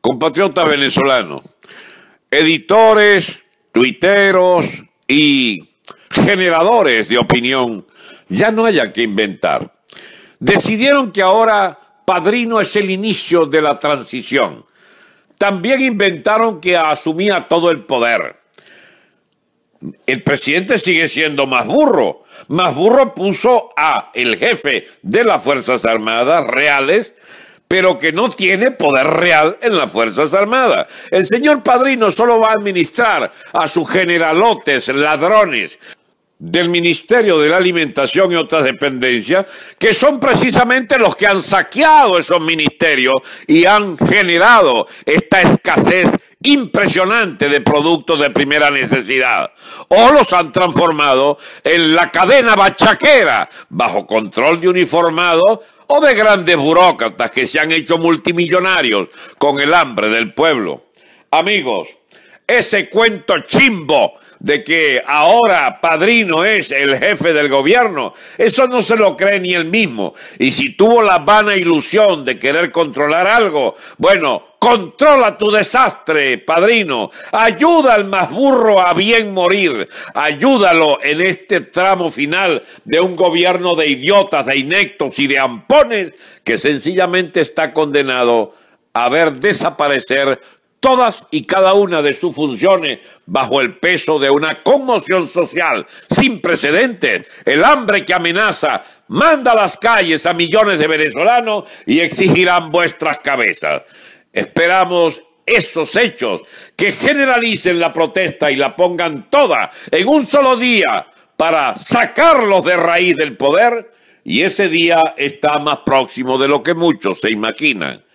compatriotas venezolanos, editores, tuiteros y generadores de opinión, ya no haya que inventar. Decidieron que ahora padrino es el inicio de la transición. También inventaron que asumía todo el poder. El presidente sigue siendo más burro. Más burro puso a el jefe de las Fuerzas Armadas reales pero que no tiene poder real en las Fuerzas Armadas. El señor Padrino solo va a administrar a sus generalotes, ladrones del Ministerio de la Alimentación y otras dependencias, que son precisamente los que han saqueado esos ministerios y han generado esta escasez impresionante de productos de primera necesidad o los han transformado en la cadena bachaquera bajo control de uniformados o de grandes burócratas que se han hecho multimillonarios con el hambre del pueblo. Amigos, ese cuento chimbo de que ahora Padrino es el jefe del gobierno, eso no se lo cree ni él mismo. Y si tuvo la vana ilusión de querer controlar algo, bueno, Controla tu desastre, padrino. Ayuda al más burro a bien morir. Ayúdalo en este tramo final de un gobierno de idiotas, de inectos y de ampones que sencillamente está condenado a ver desaparecer todas y cada una de sus funciones bajo el peso de una conmoción social sin precedentes. El hambre que amenaza manda a las calles a millones de venezolanos y exigirán vuestras cabezas. Esperamos esos hechos que generalicen la protesta y la pongan toda en un solo día para sacarlos de raíz del poder y ese día está más próximo de lo que muchos se imaginan.